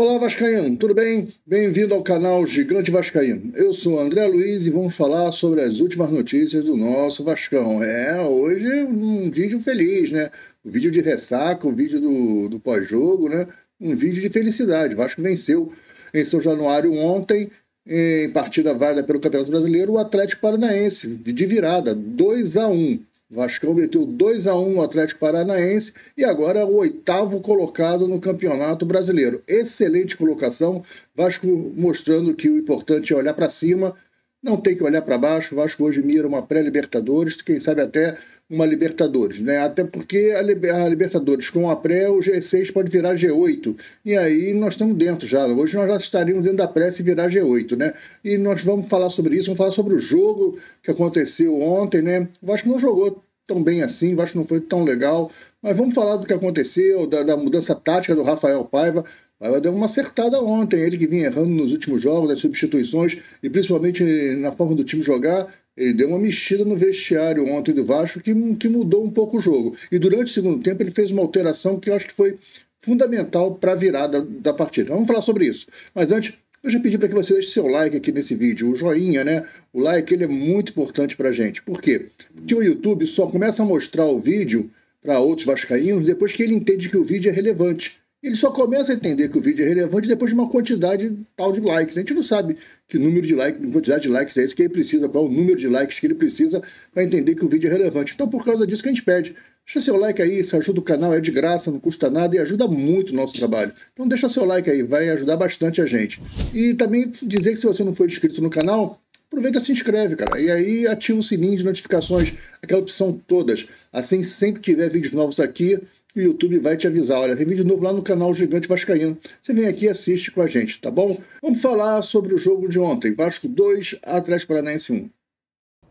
Olá Vascaíno, tudo bem? Bem-vindo ao canal Gigante Vascaíno. Eu sou André Luiz e vamos falar sobre as últimas notícias do nosso Vascão. É, hoje é um vídeo feliz, né? O vídeo de ressaca, o vídeo do, do pós-jogo, né? Um vídeo de felicidade. O Vasco venceu em São Januário ontem, em partida válida pelo Campeonato Brasileiro, o Atlético Paranaense, de virada, 2 a 1 Vascão meteu 2 a 1 no Atlético Paranaense e agora é o oitavo colocado no Campeonato Brasileiro. Excelente colocação, Vasco mostrando que o importante é olhar para cima, não tem que olhar para baixo. Vasco hoje mira uma pré-Libertadores, quem sabe até uma Libertadores, né? Até porque a, Libertadores com a pré, o G6 pode virar G8. E aí nós estamos dentro já. Hoje nós já estaríamos dentro da pré se virar G8, né? E nós vamos falar sobre isso, vamos falar sobre o jogo que aconteceu ontem, né? O Vasco não jogou tão bem assim, o Vasco não foi tão legal. Mas vamos falar do que aconteceu, da, da mudança tática do Rafael Paiva. Paiva deu uma acertada ontem, ele que vinha errando nos últimos jogos, nas substituições e principalmente na forma do time jogar. Ele deu uma mexida no vestiário ontem do Vasco que, que mudou um pouco o jogo. E durante o segundo tempo ele fez uma alteração que eu acho que foi fundamental para a virada da partida. Então, vamos falar sobre isso. Mas antes, eu já pedi para que você deixe seu like aqui nesse vídeo, o joinha, né? O like ele é muito importante para a gente. Por quê? Porque o YouTube só começa a mostrar o vídeo para outros vascaínos depois que ele entende que o vídeo é relevante. Ele só começa a entender que o vídeo é relevante depois de uma quantidade tal de likes. A gente não sabe que número de likes, quantidade de likes é esse que ele precisa, qual o número de likes que ele precisa para entender que o vídeo é relevante. Então, por causa disso que a gente pede. Deixa seu like aí, isso ajuda o canal, é de graça, não custa nada e ajuda muito o nosso trabalho. Então deixa seu like aí, vai ajudar bastante a gente. E também dizer que se você não for inscrito no canal, aproveita e se inscreve, cara. E aí ativa o sininho de notificações, aquela opção todas. Assim sempre tiver vídeos novos aqui, o YouTube vai te avisar. Olha, tem vídeo novo lá no canal Gigante Vascaíno. Você vem aqui e assiste com a gente, tá bom? Vamos falar sobre o jogo de ontem. Vasco 2, Atlético Paranaense 1.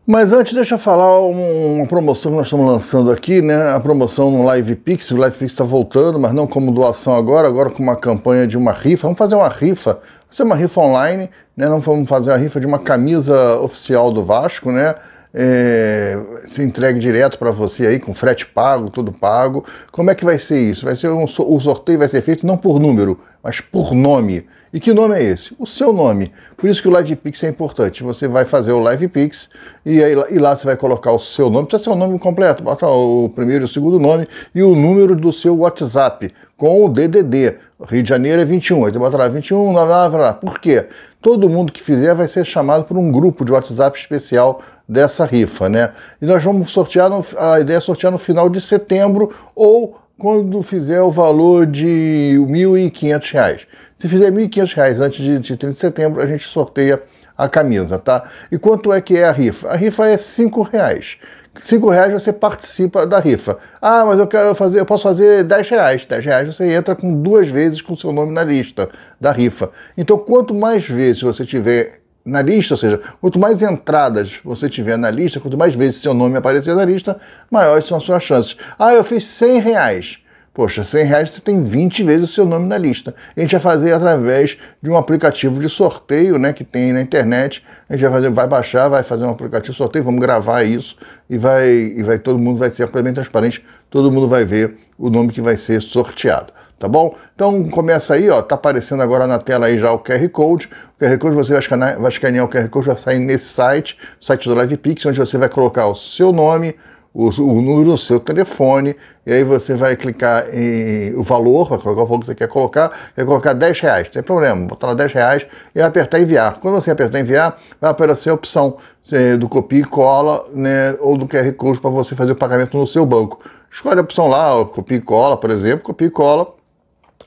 Mas antes, deixa eu falar uma promoção que nós estamos lançando aqui, né? A promoção no Live Pix. O Live Pix está voltando, mas não como doação agora, agora com uma campanha de uma rifa. Vamos fazer uma rifa, vai ser uma rifa online, né? Não vamos fazer a rifa de uma camisa oficial do Vasco, né? é, se entregue direto para você aí, com frete pago, tudo pago. Como é que vai ser isso? Vai ser um, o sorteio vai ser feito não por número, mas por nome. E que nome é esse? O seu nome. Por isso que o Live Pix é importante. Você vai fazer o Live Pix e, aí, e lá você vai colocar o seu nome, precisa ser o nome completo, bota o primeiro e o segundo nome e o número do seu WhatsApp com o DDD Rio de Janeiro é 21, aí tu bota lá 21, lá, lá, lá. Por quê? Todo mundo que fizer vai ser chamado por um grupo de WhatsApp especial dessa rifa, né? E nós vamos sortear, no, a ideia é sortear no final de setembro ou quando fizer o valor de R$ 1.500. Se fizer R$ 1.500 antes de, de 30 de setembro, a gente sorteia a camisa, tá? E quanto é que é a rifa? A rifa é R$ 5,00 cinco reais você participa da rifa. Ah, mas eu quero fazer, eu posso fazer 10 reais. 10 reais você entra com duas vezes com seu nome na lista da rifa. Então, quanto mais vezes você tiver na lista, ou seja, quanto mais entradas você tiver na lista, quanto mais vezes seu nome aparecer na lista, maiores são as suas chances. Ah, eu fiz 100 reais. Poxa, 100 reais você tem 20 vezes o seu nome na lista. A gente vai fazer através de um aplicativo de sorteio né, que tem na internet. A gente vai, fazer, vai baixar, vai fazer um aplicativo de sorteio, vamos gravar isso e vai, e vai todo mundo vai ser completamente transparente, todo mundo vai ver o nome que vai ser sorteado tá bom? Então começa aí, ó, tá aparecendo agora na tela aí já o QR Code. O QR Code você vai escanear, vai escanear o QR Code, vai sair nesse site, site do LivePix, onde você vai colocar o seu nome, o, o número do seu telefone, e aí você vai clicar em o valor, vai colocar o valor que você quer colocar, vai colocar 10 reais, não tem problema, botar lá 10 reais e apertar enviar. Quando você apertar enviar, vai aparecer a opção eh, do copia e cola, né, ou do QR Code para você fazer o pagamento no seu banco. Escolhe a opção lá, copia e cola, por exemplo, copia e cola,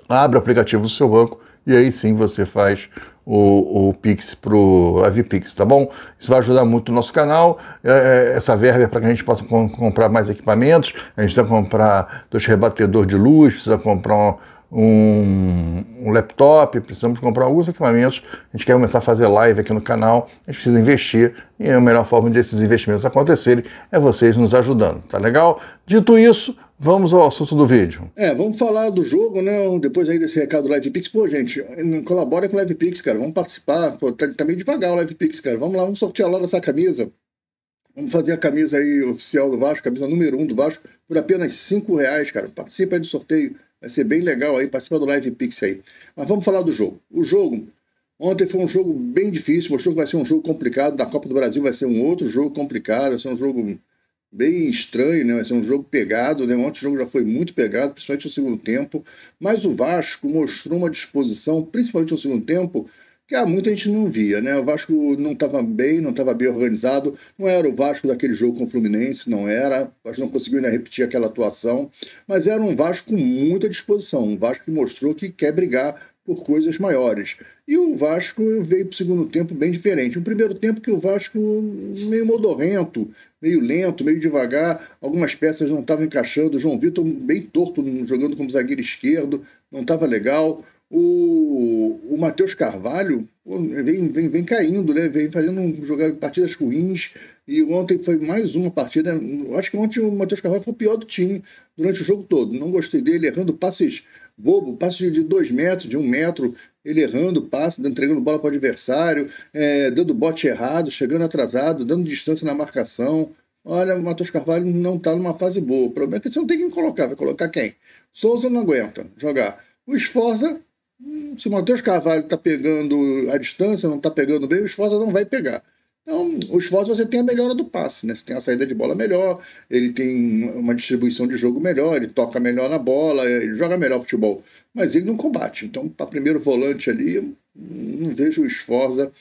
abre o aplicativo do seu banco e aí sim você faz o, o Pix para o AviPix, tá bom? Isso vai ajudar muito o nosso canal. É, é essa verba é para que a gente possa com, comprar mais equipamentos. A gente precisa comprar dois rebatedores de luz, precisa comprar um, um, laptop, precisamos comprar alguns equipamentos. A gente quer começar a fazer live aqui no canal. A gente precisa investir e a melhor forma desses investimentos acontecerem é vocês nos ajudando, tá legal? Dito isso, Vamos ao assunto do vídeo. É, vamos falar do jogo, né? Depois aí desse recado do LivePix. Pô, gente, colabora com o LivePix, cara. Vamos participar. Pô, tá, tá meio devagar o LivePix, cara. Vamos lá, vamos sortear logo essa camisa. Vamos fazer a camisa aí oficial do Vasco, camisa número 1 um do Vasco, por apenas 5 reais, cara. Participa aí do sorteio. Vai ser bem legal aí, participa do LivePix aí. Mas vamos falar do jogo. O jogo, Ontem foi um jogo bem difícil, mostrou que vai ser um jogo complicado. Da Copa do Brasil vai ser um outro jogo complicado, vai ser um jogo bem estranho, né? Vai ser um jogo pegado, né? Ontem o jogo já foi muito pegado, principalmente no segundo tempo. Mas o Vasco mostrou uma disposição, principalmente no segundo tempo, que há muita gente não via, né? O Vasco não estava bem, não estava bem organizado, não era o Vasco daquele jogo com o Fluminense, não era. O Vasco não conseguiu ainda repetir aquela atuação, mas era um Vasco com muita disposição, um Vasco que mostrou que quer brigar por coisas maiores. E o Vasco veio para o segundo tempo bem diferente. Um primeiro tempo que o Vasco meio modorrento, meio lento, meio devagar, algumas peças não estavam encaixando. O João Vitor bem torto, jogando como zagueiro esquerdo, não estava legal. O, o Matheus Carvalho vem, vem, vem caindo, né? vem fazendo jogar partidas ruins. E ontem foi mais uma partida. Eu acho que ontem o Matheus Carvalho foi o pior do time durante o jogo todo. Não gostei dele, errando passes bobo, passe de dois metros, de um metro, ele errando passe, entregando bola para o adversário, é, dando bote errado, chegando atrasado, dando distância na marcação. Olha, o Matheus Carvalho não está numa fase boa. O problema é que você não tem quem colocar. Vai colocar quem? Souza não aguenta jogar. O Esforza, hum, se o Matheus Carvalho está pegando a distância, não está pegando bem, o Esforza não vai pegar. Então, o Schwartz você tem a melhora do passe, né? Você tem a saída de bola melhor, ele tem uma distribuição de jogo melhor, ele toca melhor na bola, ele joga melhor futebol, mas ele não combate. Então, para primeiro volante ali, não vejo o Sforza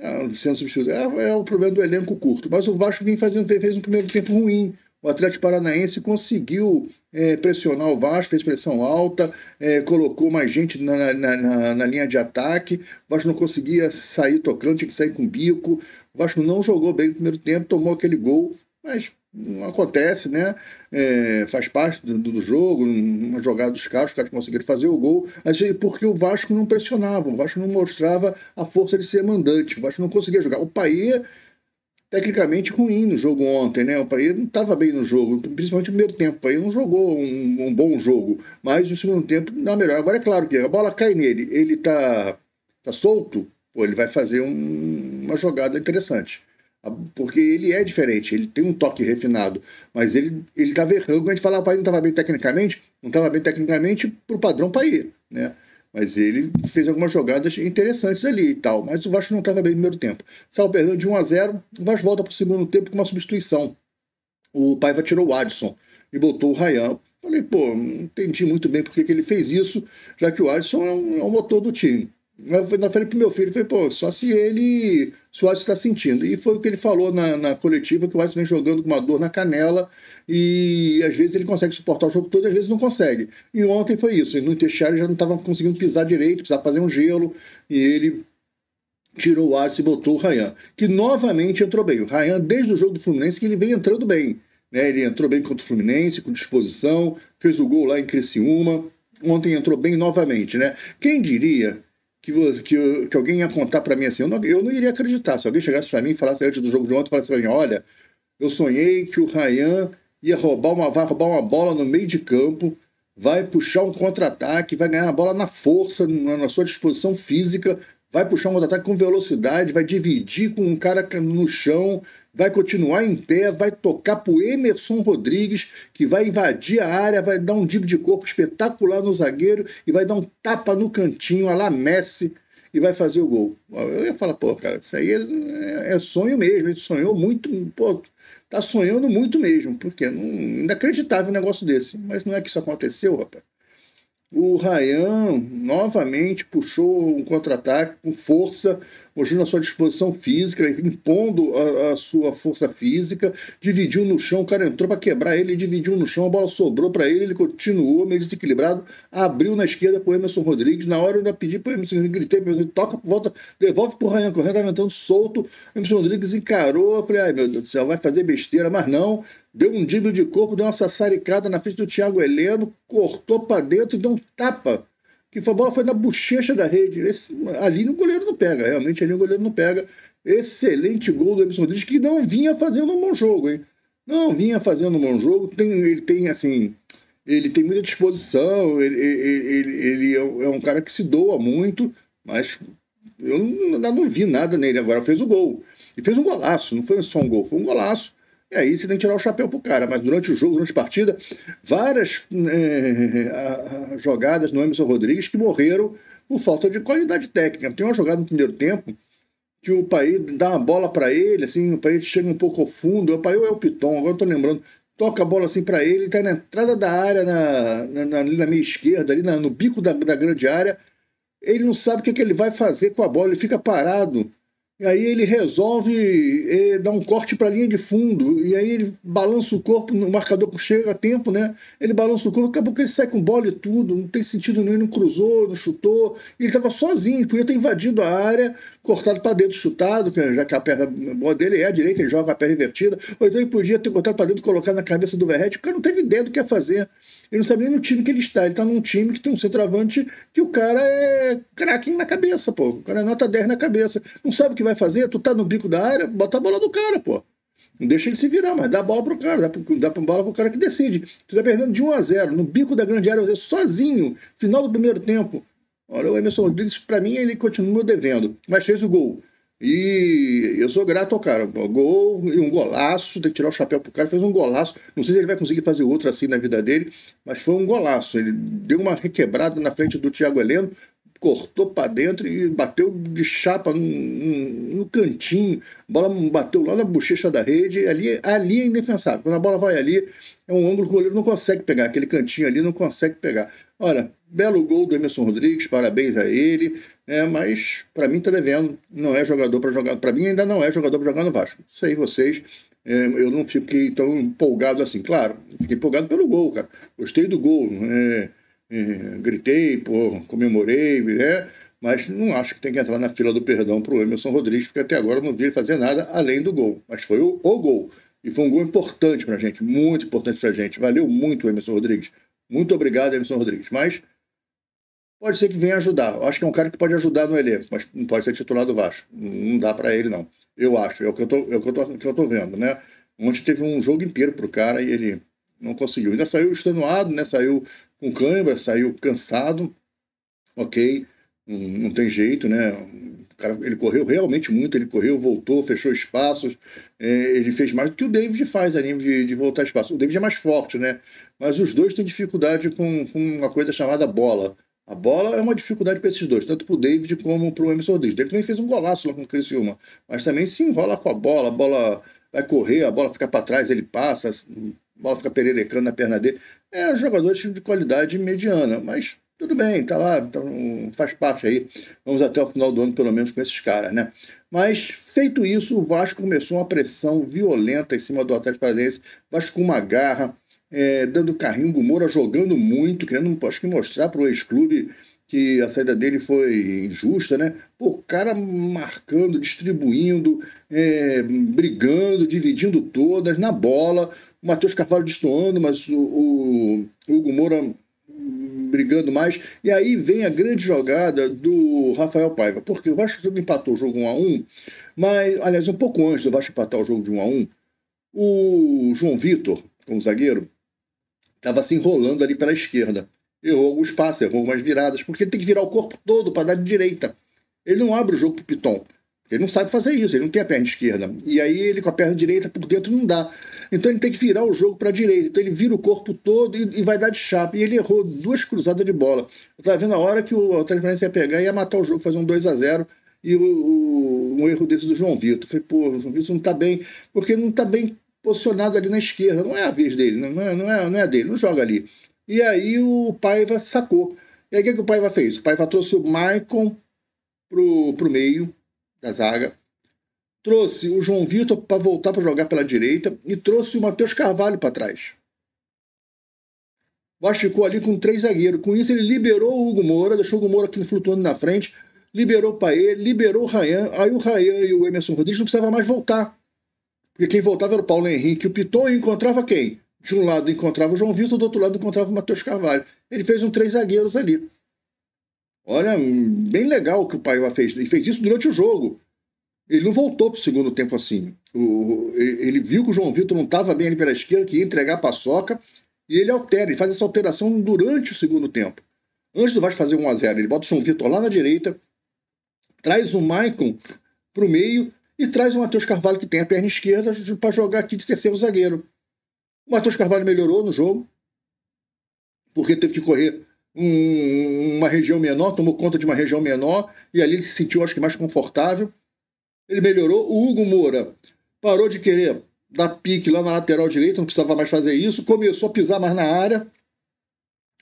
é, sendo substituído. É, é, o problema do elenco curto. Mas o Vasco vem fazendo, fez um primeiro tempo ruim o Atlético Paranaense conseguiu é, pressionar o Vasco, fez pressão alta, é, colocou mais gente na, na, na, na, linha de ataque. O Vasco não conseguia sair tocando, tinha que sair com bico. O Vasco não jogou bem no primeiro tempo, tomou aquele gol, mas acontece, né? É, faz parte do, do, jogo, uma jogada dos caras, os caras conseguiram fazer o gol, mas porque o Vasco não pressionava, o Vasco não mostrava a força de ser mandante, o Vasco não conseguia jogar. O Paia tecnicamente ruim no jogo ontem, né? O País não estava bem no jogo, principalmente no primeiro tempo. O País não jogou um, um, bom jogo, mas no segundo tempo dá melhor. Agora é claro que a bola cai nele, ele está tá solto, pô, ele vai fazer um, uma jogada interessante. Ah, porque ele é diferente, ele tem um toque refinado, mas ele ele estava errando. Quando a gente falava, ah, o País não estava bem tecnicamente, não estava bem tecnicamente para o padrão País, né? Mas ele fez algumas jogadas interessantes ali e tal. Mas o Vasco não estava bem no primeiro tempo. Saiu perdendo de 1 a 0 o Vasco volta para o segundo tempo com uma substituição. O Paiva tirou o Adson e botou o Rayan. Falei, pô, não entendi muito bem porque que ele fez isso, já que o Adson é, um, é o motor do time. Eu falei pro meu filho, falei, pô, só se ele. Se o Watson está sentindo. E foi o que ele falou na, na coletiva, que o Watson vem jogando com uma dor na canela e às vezes ele consegue suportar o jogo todo, às vezes não consegue. E ontem foi isso. No interchário já não estava conseguindo pisar direito, precisava fazer um gelo, e ele tirou o Watson e botou o Ryan, que novamente entrou bem. O Ryan, desde o jogo do Fluminense, que ele vem entrando bem. Né? Ele entrou bem contra o Fluminense, com disposição, fez o gol lá em Criciúma. Ontem entrou bem novamente, né? Quem diria que, que, que alguém ia contar para mim assim, eu não, eu não iria acreditar. Se alguém chegasse para mim e falasse antes do jogo de ontem, falasse para mim, olha, eu sonhei que o Ryan ia roubar uma, vai roubar uma bola no meio de campo, vai puxar um contra-ataque, vai ganhar a bola na força, na, na sua disposição física, vai puxar um contra-ataque com velocidade, vai dividir com um cara no chão, vai continuar em pé, vai tocar pro Emerson Rodrigues, que vai invadir a área, vai dar um dibo de corpo espetacular no zagueiro e vai dar um tapa no cantinho, a lá Messi, e vai fazer o gol. Eu ia falar, pô, cara, isso aí é, é sonho mesmo, ele sonhou muito, pô, tá sonhando muito mesmo, porque não, é inacreditável um negócio desse. Mas não é que isso aconteceu, rapaz. O Rayan novamente puxou um contra-ataque com força, mostrando a sua disposição física, impondo a, a, sua força física, dividiu no chão, o cara entrou para quebrar ele, dividiu no chão, a bola sobrou para ele, ele continuou meio desequilibrado, abriu na esquerda para o Emerson Rodrigues, na hora eu ainda pedi para o Emerson Rodrigues, gritei, Emerson, toca, volta, devolve para o Rayan, que o Rayan estava entrando solto, o Emerson Rodrigues encarou, falei, ai meu Deus do céu, vai fazer besteira, mas não, deu um drible de corpo, deu uma sassaricada na frente do Thiago Heleno, cortou para dentro e deu um tapa. Que a bola foi na bochecha da rede. Esse, ali o goleiro não pega, realmente ali o goleiro não pega. Excelente gol do Emerson Rodrigues, que não vinha fazendo um bom jogo, hein? Não vinha fazendo um bom jogo. Tem, ele tem, assim, ele tem muita disposição, ele, ele, ele, ele é um é cara que se doa muito, mas eu não, não vi nada nele agora. Fez o gol. E fez um golaço, não foi só um gol, foi um golaço e é, aí você tem que tirar o chapéu pro cara. Mas durante o jogo, durante a partida, várias é, a, a, jogadas no Emerson Rodrigues que morreram por falta de qualidade técnica. Tem uma jogada no primeiro tempo que o Pai dá uma bola para ele, assim, o Pai chega um pouco ao fundo, o Pai ou é o Piton, agora eu tô lembrando, toca a bola assim para ele, ele tá na entrada da área, na, na, na, ali na meia esquerda, ali na, no bico da, da grande área, ele não sabe o que, é que ele vai fazer com a bola, ele fica parado e aí ele resolve eh, dar um corte para a linha de fundo. E aí ele balança o corpo, no marcador chega a tempo, né? Ele balança o corpo, daqui a pouco ele sai com bola e tudo. Não tem sentido nenhum, não cruzou, não chutou. Ele estava sozinho, podia ter invadido a área, cortado para dentro, chutado, já que a perna boa dele é a direita, ele joga a perna invertida. Ou então ele podia ter cortado para dentro, colocado na cabeça do Verrete, porque não teve ideia do que ia fazer. Ele não sabe nem no time que ele está. Ele está num time que tem um centroavante que o cara é craque na cabeça, pô. O cara é nota 10 na cabeça. Não sabe o que vai vai fazer? Tu tá no bico da área, bota a bola no cara, pô. Não deixa ele se virar, mas dá a bola pro cara, dá, pro, dá pro bola pro cara que decide. Tu tá perdendo de 1 a 0 no bico da grande área, sozinho, final do primeiro tempo. Olha, o Emerson Rodrigues, para mim, ele continua devendo, mas fez o gol. E eu sou grato ao cara. Gol e um golaço, tem que tirar o chapéu pro cara, fez um golaço. Não sei se ele vai conseguir fazer outro assim na vida dele, mas foi um golaço. Ele deu uma requebrada na frente do Thiago Heleno, cortou para dentro e bateu de chapa no, no, cantinho. A bola bateu lá na bochecha da rede. Ali, ali é indefensável. Quando a bola vai ali, é um ângulo que o goleiro não consegue pegar. Aquele cantinho ali não consegue pegar. Olha, belo gol do Emerson Rodrigues, parabéns a ele. É, mas para mim está devendo. Não é jogador para jogar. Para mim ainda não é jogador para jogar no Vasco. Sei vocês. É, eu não fiquei tão empolgado assim. Claro, fiquei empolgado pelo gol, cara. Gostei do gol. É, gritei, pô, comemorei, né? mas não acho que tem que entrar na fila do perdão para o Emerson Rodrigues, porque até agora eu não vi ele fazer nada além do gol. Mas foi o, o gol. E foi um gol importante para a gente, muito importante para a gente. Valeu muito, Emerson Rodrigues. Muito obrigado, Emerson Rodrigues. Mas pode ser que venha ajudar. Eu acho que é um cara que pode ajudar no elenco, mas não pode ser titular do Vasco. Não dá para ele, não. Eu acho. É o que eu tô, é eu que eu tô vendo, né? Ontem teve um jogo inteiro pro cara e ele não conseguiu. Ainda saiu extenuado, né? Saiu com cãibra, saiu cansado, ok, não, não tem jeito, né? Cara, ele correu realmente muito, ele correu, voltou, fechou espaços, é, ele fez mais do que o David faz ali de, de, voltar espaço. O David é mais forte, né? Mas os dois têm dificuldade com, com uma coisa chamada bola. A bola é uma dificuldade para esses dois, tanto para o David como para o Emerson Rodrigues. Ele também fez um golaço lá com o Criciúma, mas também se enrola com a bola, a bola vai correr, a bola fica para trás, ele passa, a bola fica pererecando na perna dele. É um jogador é de qualidade mediana, mas tudo bem, tá lá, tá, faz parte aí. Vamos até o final do ano, pelo menos, com esses caras, né? Mas, feito isso, o Vasco começou uma pressão violenta em cima do Atlético Paranaense. Vasco com uma garra, é, dando carrinho do Moura, jogando muito, querendo acho que mostrar para o ex-clube que a saída dele foi injusta, né? Pô, o cara marcando, distribuindo, é, brigando, dividindo todas, na bola. O Matheus Carvalho destoando, mas o, o, Hugo Moura brigando mais. E aí vem a grande jogada do Rafael Paiva, porque o Vasco empatou o jogo 1 a 1 mas, aliás, um pouco antes do Vasco empatar o jogo de 1 a 1 o João Vitor, como zagueiro, estava se enrolando ali pela esquerda errou alguns passes, errou algumas viradas, porque ele tem que virar o corpo todo para dar de direita. Ele não abre o jogo o Piton. Ele não sabe fazer isso, ele não tem a perna esquerda. E aí ele com a perna direita por dentro não dá. Então ele tem que virar o jogo para a direita. Então ele vira o corpo todo e, e, vai dar de chapa. E ele errou duas cruzadas de bola. Eu estava vendo a hora que o, a Transparência ia pegar e ia matar o jogo, fazer um 2 a 0 e o, o, um erro desse do João Vitor. Eu falei, pô, o João Vitor não está bem, porque ele não está bem posicionado ali na esquerda. Não é a vez dele, não é, não é, não é dele, não joga ali. E aí o Paiva sacou. E aí o que, que o Paiva fez? O Paiva trouxe o Maicon pro, pro meio da zaga, trouxe o João Vitor para voltar para jogar pela direita e trouxe o Matheus Carvalho para trás. O ficou ali com três zagueiros. Com isso, ele liberou o Hugo Moura, deixou o Hugo Moura aqui flutuando na frente, liberou o Paê, liberou o Rayan. Aí o Rayan e o Emerson Rodrigues não precisavam mais voltar. Porque quem voltava era o Paulo Henrique. O Piton encontrava quem? de um lado encontrava o João Vitor, do outro lado encontrava o Matheus Carvalho. Ele fez um três zagueiros ali. Olha, hum, bem legal o que o Paiva fez. Ele fez isso durante o jogo. Ele não voltou para o segundo tempo assim. O, ele viu que o João Vitor não estava bem ali pela esquerda, que ia entregar a paçoca, e ele altera, ele faz essa alteração durante o segundo tempo. Antes do Vasco fazer 1 x 0 ele bota o João Vitor lá na direita, traz o Maicon para o meio e traz o Matheus Carvalho, que tem a perna esquerda, para jogar aqui de terceiro zagueiro. O Matheus Carvalho melhorou no jogo, porque teve que correr um, uma região menor, tomou conta de uma região menor, e ali ele se sentiu, acho que, mais confortável. Ele melhorou. O Hugo Moura parou de querer dar pique lá na lateral direita, não precisava mais fazer isso, começou a pisar mais na área.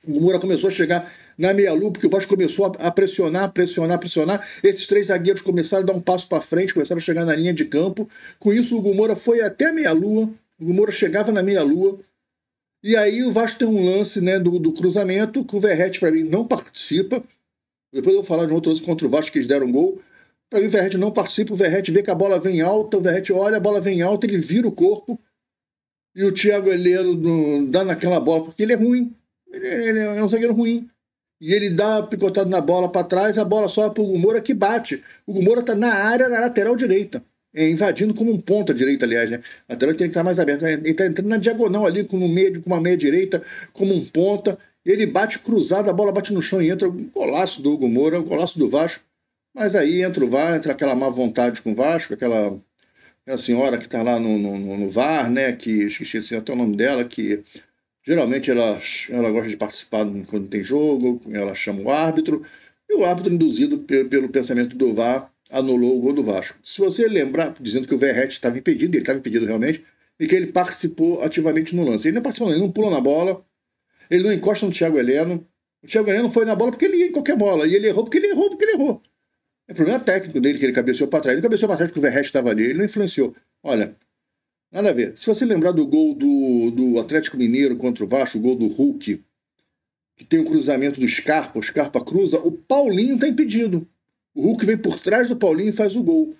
O Moura começou a chegar na meia-lua, porque o Vasco começou a pressionar, pressionar, pressionar. Esses três zagueiros começaram a dar um passo para frente, começaram a chegar na linha de campo. Com isso, o Hugo Moura foi até a meia-lua, o Moura chegava na meia-lua. E aí o Vasco tem um lance né, do, do cruzamento, que o Verrete, para mim, não participa. Depois eu vou falar de um outro lance contra o Vasco, que eles deram um gol. Para mim, o Verrete não participa. O Verrete vê que a bola vem alta, o Verrete olha, a bola vem alta, ele vira o corpo. E o Thiago Heleno dá naquela bola, porque ele é ruim. Ele, ele é um zagueiro ruim. E ele dá picotado na bola para trás, a bola sobe para o Moura, que bate. O Moura está na área, na lateral direita. É, invadindo como um ponta direita, aliás, né? tela tem que estar mais aberto. É, ele está entrando na diagonal ali, com, meio, com uma meia direita, como um ponta. Ele bate cruzado, a bola bate no chão e entra. Um golaço do Hugo Moura, um golaço do Vasco. Mas aí entra o VAR, entra aquela má vontade com o Vasco, aquela, senhora que está lá no, no, no, VAR, né? Que esqueci assim, até o nome dela, que geralmente ela, ela gosta de participar quando tem jogo, ela chama o árbitro. E o árbitro, induzido pelo pensamento do VAR, anulou o gol do Vasco. Se você lembrar, dizendo que o Verrete estava impedido, ele estava impedido realmente, e que ele participou ativamente no lance. Ele não participou, ele não pula na bola, ele não encosta no Thiago Heleno. O Thiago Heleno foi na bola porque ele ia em qualquer bola, e ele errou porque ele errou, porque ele errou. É problema técnico dele que ele cabeceou para trás. Ele cabeceou para trás porque o Verrete estava ali, ele não influenciou. Olha, nada a ver. Se você lembrar do gol do, do Atlético Mineiro contra o Vasco, o gol do Hulk, que tem o cruzamento do Scarpa, o Scarpa cruza, o Paulinho está impedido. O Hulk vem por trás do Paulinho e faz o gol.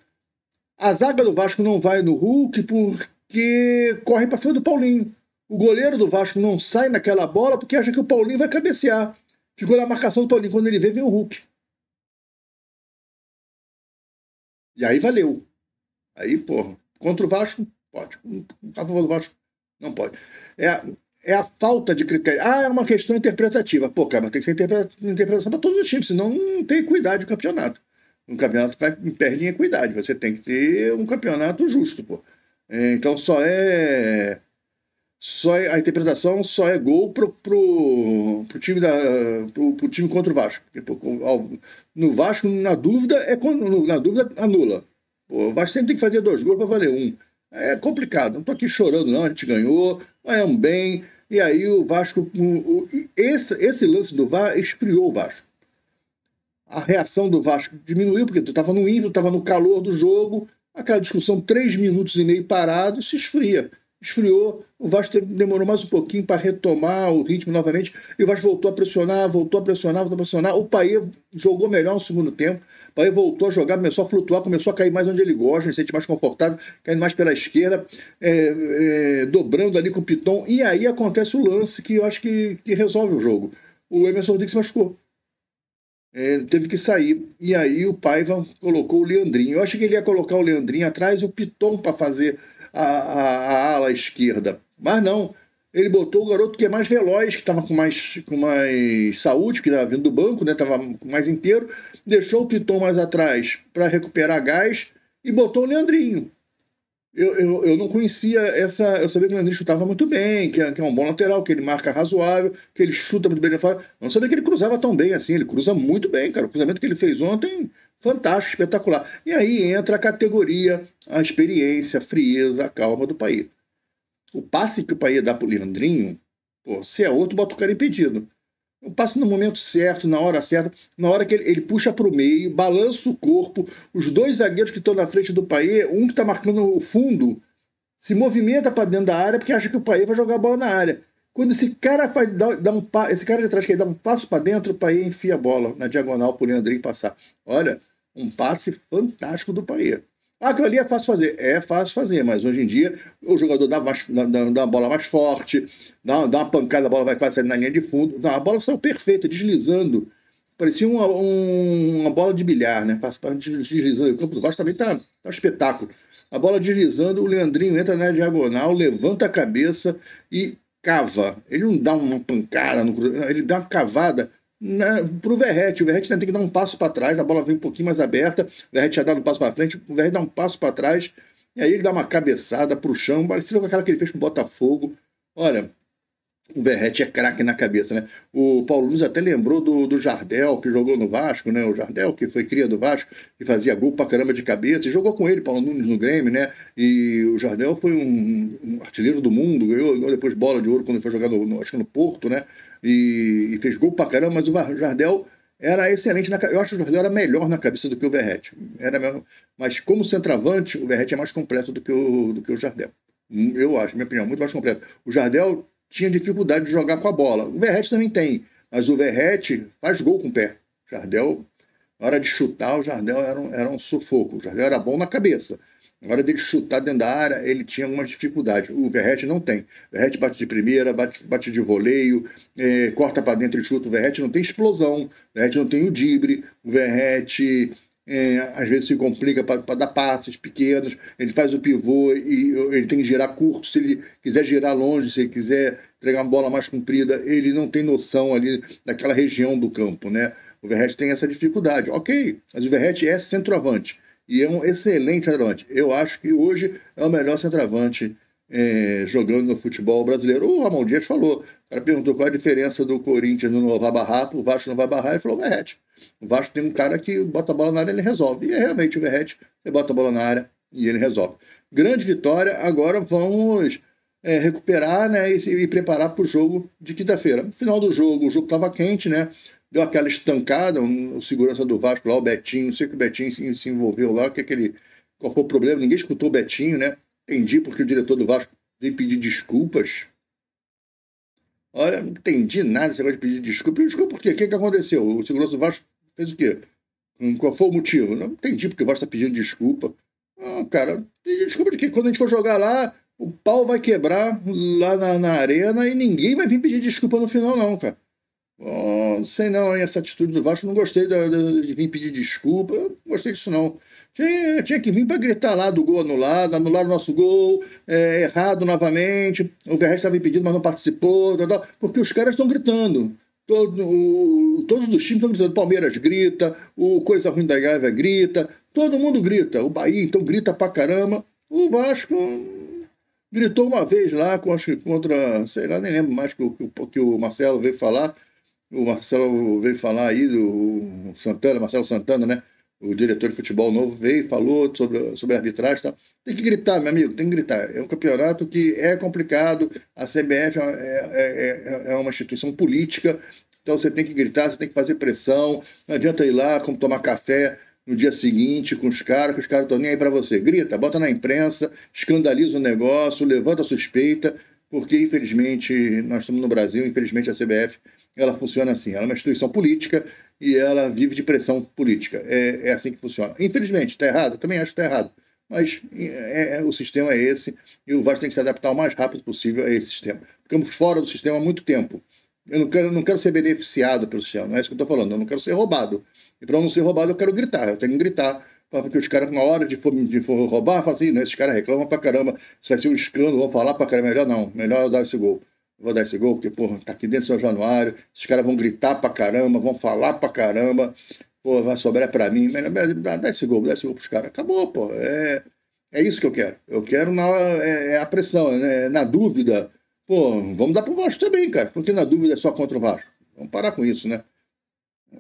A zaga do Vasco não vai no Hulk porque corre para cima do Paulinho. O goleiro do Vasco não sai naquela bola porque acha que o Paulinho vai cabecear. Ficou na marcação do Paulinho. Quando ele vê, vem o Hulk. E aí valeu. Aí, porra, contra o Vasco, pode. A favor do Vasco, não pode. É, é a falta de critério. Ah, é uma questão interpretativa. Pô, cara, tem que ser interpretação para todos os times, senão não tem equidade o campeonato. Um campeonato vai, perde em equidade. Você tem que ter um campeonato justo, pô. É, então só é. Só é, a interpretação só é gol pro, pro, pro time, da, pro, pro, time contra o Vasco. No Vasco, na dúvida, é, na dúvida anula. O Vasco sempre tem que fazer dois gols para valer um. É complicado, não estou aqui chorando, não. A gente ganhou, ganhamos é bem. E aí o Vasco. esse, esse lance do VAR esfriou o Vasco. A reação do Vasco diminuiu, porque tu estava no ímpeto, estava no calor do jogo. Aquela discussão, três minutos e meio parado, se esfria esfriou, o Vasco demorou mais um pouquinho para retomar o ritmo novamente, e o Vasco voltou a pressionar, voltou a pressionar, voltou a pressionar. O Paê jogou melhor no segundo tempo, o Paê voltou a jogar, começou a flutuar, começou a cair mais onde ele gosta, se sente mais confortável, caindo mais pela esquerda, é, é, dobrando ali com o Piton, e aí acontece o lance que eu acho que, que resolve o jogo. O Emerson Rodrigues se machucou. É, teve que sair. E aí o Paiva colocou o Leandrinho. Eu acho que ele ia colocar o Leandrinho atrás e o Piton para fazer a, a, a ala esquerda. Mas não, ele botou o garoto que é mais veloz, que estava com mais, com mais saúde, que estava vindo do banco, né? Estava mais inteiro, deixou o Piton mais atrás para recuperar gás e botou o Leandrinho. Eu, eu, eu não conhecia essa. Eu sabia que o Leandrinho chutava muito bem, que é, que é um bom lateral, que ele marca razoável, que ele chuta muito bem. Eu não sabia que ele cruzava tão bem assim. Ele cruza muito bem, cara. O cruzamento que ele fez ontem Fantástico, espetacular. E aí entra a categoria, a experiência, a frieza, a calma do país. O passe que o país dá pro Leandrinho, pô, se é outro, bota o cara impedido. O passe no momento certo, na hora certa, na hora que ele, ele puxa para o meio, balança o corpo. Os dois zagueiros que estão na frente do Paê, um que está marcando o fundo, se movimenta para dentro da área porque acha que o Paê vai jogar a bola na área. Quando esse cara faz dá, dá um esse cara de trás que ele dá um passo para dentro, o Paê enfia a bola na diagonal para o Leandrinho passar. Olha, um passe fantástico do Paier. Ah, aquilo ali é fácil fazer. É fácil fazer, mas hoje em dia o jogador dá, mais, dá, dá uma bola mais forte, dá, dá uma pancada, a bola vai quase sair na linha de fundo. Não, a bola saiu perfeita, deslizando. Parecia uma, um, uma bola de bilhar, né? Deslizando. O campo do Costa também tá, tá um espetáculo. A bola deslizando, o Leandrinho entra na diagonal, levanta a cabeça e cava. Ele não dá uma pancada, no, ele dá uma cavada né, o Verrete. O Verrete tem que dar um passo para trás, a bola vem um pouquinho mais aberta, o Verrete já dá um passo para frente, o Verrete dá um passo para trás, e aí ele dá uma cabeçada pro chão, parecido com aquela que ele fez com o Botafogo. Olha, o Verrete é craque na cabeça, né? O Paulo Nunes até lembrou do, do Jardel, que jogou no Vasco, né? O Jardel, que foi cria do Vasco, que fazia gol para caramba de cabeça, e jogou com ele, Paulo Nunes, no Grêmio, né? E o Jardel foi um, um artilheiro do mundo, ganhou, ganhou, depois bola de ouro quando foi jogar, no, no, acho que no Porto, né? e, e fez gol pra caramba, mas o Jardel era excelente na Eu acho que o Jardel era melhor na cabeça do que o Verrete. Era mesmo. Mas como centroavante, o Verrete é mais completo do que o, do que o Jardel. Hum, eu acho, minha opinião, muito mais completo. O Jardel tinha dificuldade de jogar com a bola. O Verrete também tem, mas o Verrete faz gol com o pé. O Jardel, na hora de chutar, o Jardel era um, era um sufoco. O Jardel era bom na cabeça. Na hora dele chutar dentro da área, ele tinha algumas dificuldades. O Verrete não tem. O Verrete bate de primeira, bate, bate de voleio, é, corta para dentro e chuta. O Verrete não tem explosão, o Verrete não tem o dibre, o Verrete é, às vezes se complica para dar passes pequenos, ele faz o pivô e ele tem que girar curto, se ele quiser girar longe, se ele quiser entregar uma bola mais comprida, ele não tem noção ali daquela região do campo, né? O Verrete tem essa dificuldade, ok, mas o Verrete é centroavante e é um excelente centroavante. Eu acho que hoje é o melhor centroavante é, jogando no futebol brasileiro. O Ramon Dias falou, cara perguntou qual é a diferença do Corinthians no vai barrar para o Vasco não vai barrar, ele falou Verrete. O Vasco tem um cara que bota a bola na área e ele resolve. E é realmente o Verrete, ele bota a bola na área e ele resolve. Grande vitória, agora vamos é, recuperar né, e, e preparar para o jogo de quinta-feira. No final do jogo, o jogo estava quente, né? deu aquela estancada, o segurança do Vasco lá, o Betinho, não sei o que o Betinho se, se envolveu lá, que aquele, é qual foi o problema, ninguém escutou o Betinho, né? Entendi porque o diretor do Vasco veio pedir desculpas. Olha, não entendi nada você vai pedir desculpa. desculpa por quê? O que, é que aconteceu? O segurança do Vasco fez o quê? Hum, qual foi o motivo? Não entendi porque o Vasco está pedindo desculpa. Não, ah, cara, desculpa de que quando a gente for jogar lá, o pau vai quebrar lá na, na, arena e ninguém vai vir pedir desculpa no final, não, cara. Oh, ah, não sei não, hein, essa atitude do Vasco. Não gostei de, de, de vir pedir desculpa. Não gostei disso, não. Tinha, tinha que vir para gritar lá do gol anulado, anular o nosso gol, é, errado novamente. O Verret estava impedido, mas não participou. porque os caras estão gritando. Todo, o, todos os times estão gritando. Palmeiras grita, o Coisa Ruim da Gávea grita, todo mundo grita. O Bahia, então, grita pra caramba. O Vasco gritou uma vez lá contra, sei lá, nem lembro mais que, que, que o Marcelo veio falar o Marcelo veio falar aí do Santana, Marcelo Santana, né? O diretor de futebol novo veio, falou sobre, sobre a arbitragem. Tá? Tem que gritar, meu amigo, tem que gritar. É um campeonato que é complicado. A CBF é é, é, é, é uma instituição política, então você tem que gritar, você tem que fazer pressão. Não adianta ir lá, como tomar café no dia seguinte com os caras, que os caras estão nem aí para você. Grita, bota na imprensa, escandaliza o negócio, levanta a suspeita, porque infelizmente nós estamos no Brasil, infelizmente a CBF ela funciona assim. Ela é uma instituição política e ela vive de pressão política. É, é assim que funciona. Infelizmente, está errado? Eu também acho que está errado. Mas é, é, é, o sistema é esse e o Vasco tem que se adaptar o mais rápido possível a esse sistema. Ficamos fora do sistema há muito tempo. Eu não quero, não quero ser beneficiado pelo sistema, não é isso que eu estou falando. Eu não quero ser roubado. E para não ser roubado, eu quero gritar. Eu tenho que gritar porque os caras, na hora de for, de for roubar, falam assim, né, esses caras reclamam pra caramba, isso vai ser um escândalo, vão falar pra caramba, melhor não, melhor eu dar esse gol vou dar esse gol, porque, porra, tá aqui dentro do São Januário, esses caras vão gritar pra caramba, vão falar pra caramba, pô, vai sobrar pra mim, melhor, dá, dá esse gol, dá esse gol pros caras. Acabou, pô. É, é isso que eu quero. Eu quero na, é, é a pressão, né? É na dúvida, pô, vamos dar pro Vasco também, cara, porque na dúvida é só contra o Vasco. Vamos parar com isso, né?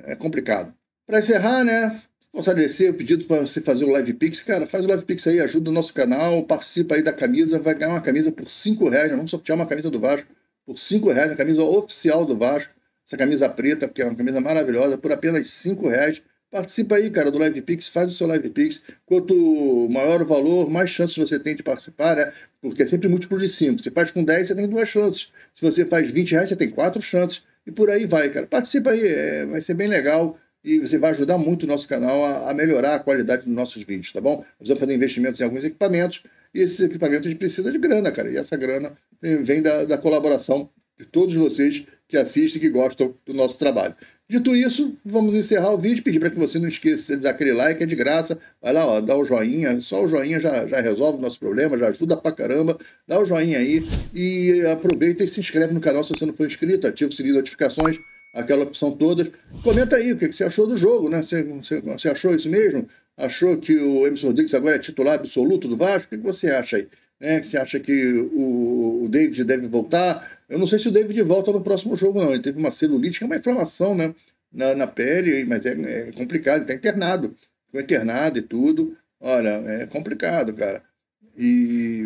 É complicado. Pra encerrar, né? Fortalecer o pedido para você fazer o Live Pix, cara, faz o Live Pix aí, ajuda o nosso canal, participa aí da camisa, vai ganhar uma camisa por 5 reais. Vamos sortear uma camisa do Vasco por cinco reais, a camisa oficial do Vasco, essa camisa preta, que é uma camisa maravilhosa, por apenas cinco reais. Participa aí, cara, do Live Pix, faz o seu Live Pix. Quanto maior o valor, mais chances você tem de participar, né? Porque é sempre múltiplo de 5. Você faz com 10, você tem duas chances. Se você faz 20 reais, você tem quatro chances. E por aí vai, cara. Participa aí, é, vai ser bem legal e você vai ajudar muito o nosso canal a, a melhorar a qualidade dos nossos vídeos, tá bom? Nós vamos fazer investimentos em alguns equipamentos e esses equipamentos precisam de grana, cara. E essa grana eh, vem da, da colaboração de todos vocês que assistem, que gostam do nosso trabalho. Dito isso, vamos encerrar o vídeo. Pedir para que você não esqueça de dar aquele like, é de graça. Vai lá, ó, dá o joinha. Só o joinha já, já resolve o nosso problema, já ajuda pra caramba. Dá o joinha aí e aproveita e se inscreve no canal se você não for inscrito. Ativa o sininho de notificações, aquela opção todas. Comenta aí o que, que você achou do jogo, né? Você, você, você achou isso mesmo? Achou que o Emerson Rodrigues agora é titular absoluto do Vasco? O que você acha aí? É, você acha que o, o David deve voltar? Eu não sei se o David volta no próximo jogo, não. Ele teve uma celulite, que é uma inflamação, né? Na, na pele, mas é, é complicado, ele está internado. Ficou internado e tudo. Olha, é complicado, cara. E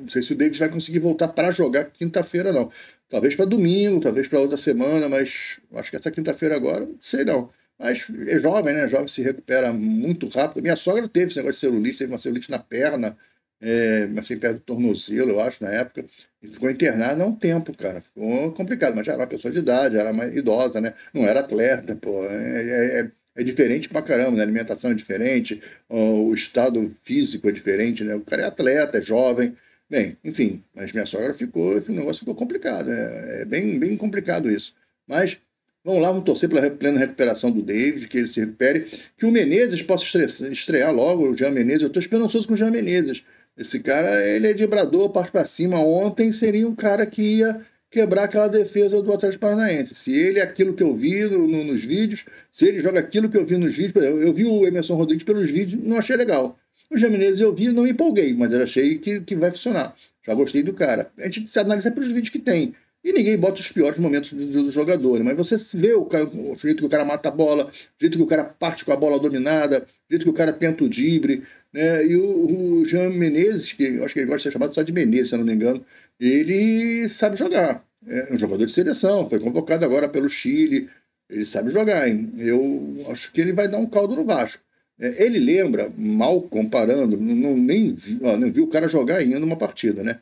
não sei se o David vai conseguir voltar para jogar quinta-feira, não. Talvez para domingo, talvez para outra semana, mas acho que essa quinta-feira agora, não sei não. Mas é jovem, né? Jovem se recupera muito rápido. Minha sogra teve esse negócio de celulite, teve uma celulite na perna, é, assim, perto do tornozelo, eu acho, na época. E ficou internada há um tempo, cara. Ficou complicado, mas já era uma pessoa de idade, era mais idosa, né? Não era atleta, pô. É, é, é, é diferente pra caramba, né? A alimentação é diferente, o estado físico é diferente, né? O cara é atleta, é jovem. Bem, enfim, mas minha sogra ficou, o negócio ficou complicado, né? É bem, bem complicado isso. Mas Vamos lá, vamos torcer pela plena recuperação do David, que ele se recupere, que o Menezes possa estrear, logo, o Jean Menezes. Eu estou esperançoso com o Jean Menezes. Esse cara, ele é debrador, parte para cima. Ontem seria um cara que ia quebrar aquela defesa do Atlético Paranaense. Se ele é aquilo que eu vi no, no, nos vídeos, se ele joga aquilo que eu vi nos vídeos, eu, eu vi o Emerson Rodrigues pelos vídeos, não achei legal. O Jean Menezes eu vi, não me empolguei, mas eu achei que, que vai funcionar. Já gostei do cara. A gente se analisa pelos vídeos que tem. E ninguém bota os piores momentos do, do jogador. Né? Mas você vê o, o jeito que o cara mata a bola, o jeito que o cara parte com a bola dominada, o jeito que o cara tenta o drible. Né? E o, o Jean Menezes, que acho que ele gosta de ser chamado só de Menezes, se eu não me engano, ele sabe jogar. É um jogador de seleção, foi convocado agora pelo Chile, ele sabe jogar. Hein? Eu acho que ele vai dar um caldo no Vasco. É, ele lembra, mal comparando, não, nem, vi, nem vi o cara jogar ainda uma partida, né?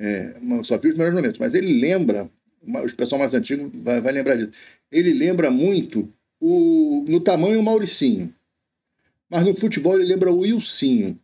É, só vi os melhores momentos, mas ele lembra, o pessoal mais antigo vai, vai lembrar disso, ele lembra muito o, no tamanho o Mauricinho. Mas no futebol ele lembra o Wilsinho.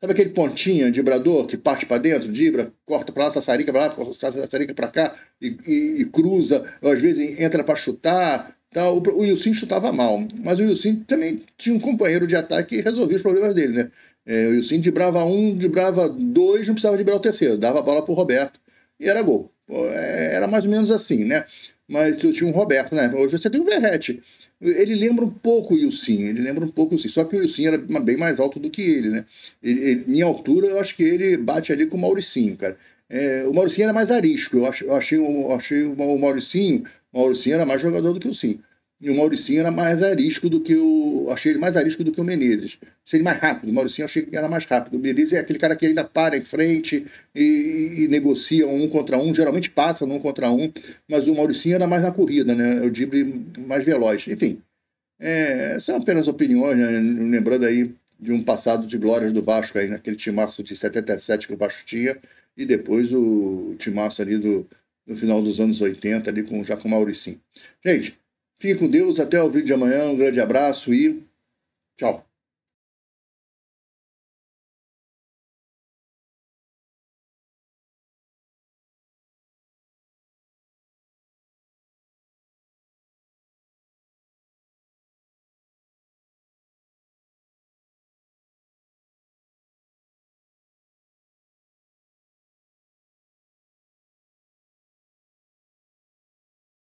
Sabe aquele pontinha vibrador que parte para dentro, dibra, corta para lá, sassarica para lá, corta sassarica para cá e, e, e, cruza, às vezes entra para chutar. Tal. O Wilson chutava mal, mas o Wilson também tinha um companheiro de ataque que resolvia os problemas dele, né? É, o de brava um, de brava dois, não precisava de o terceiro, dava a bola para o Roberto e era gol. É, era mais ou menos assim, né? Mas tu tinha um Roberto, né? Hoje você tem o um Verrete. Ele lembra um pouco o sim ele lembra um pouco o sim só que o sim era bem mais alto do que ele, né? Ele, ele, minha altura, eu acho que ele bate ali com o Mauricinho, cara. É, o Mauricinho era mais arisco, eu, ach, eu achei, eu achei o Mauricinho, o Mauricinho era mais jogador do que o sim e o Mauricinho era mais arisco do que o. Achei ele mais arisco do que o Menezes. Achei ele mais rápido. O Mauricinho achei que era mais rápido. O Menezes é aquele cara que ainda para em frente e, e negocia um contra um. Geralmente passa um contra um. Mas o Mauricinho era mais na corrida, né? O Dibre mais veloz. Enfim. É, são apenas opiniões, né? Lembrando aí de um passado de glórias do Vasco aí, naquele né? timaço de 77 que o Vasco tinha, e depois o timaço ali do, do final dos anos 80 ali com o Jaco Mauricinho. Gente, Fique com Deus, até o vídeo de amanhã. Um grande abraço e tchau.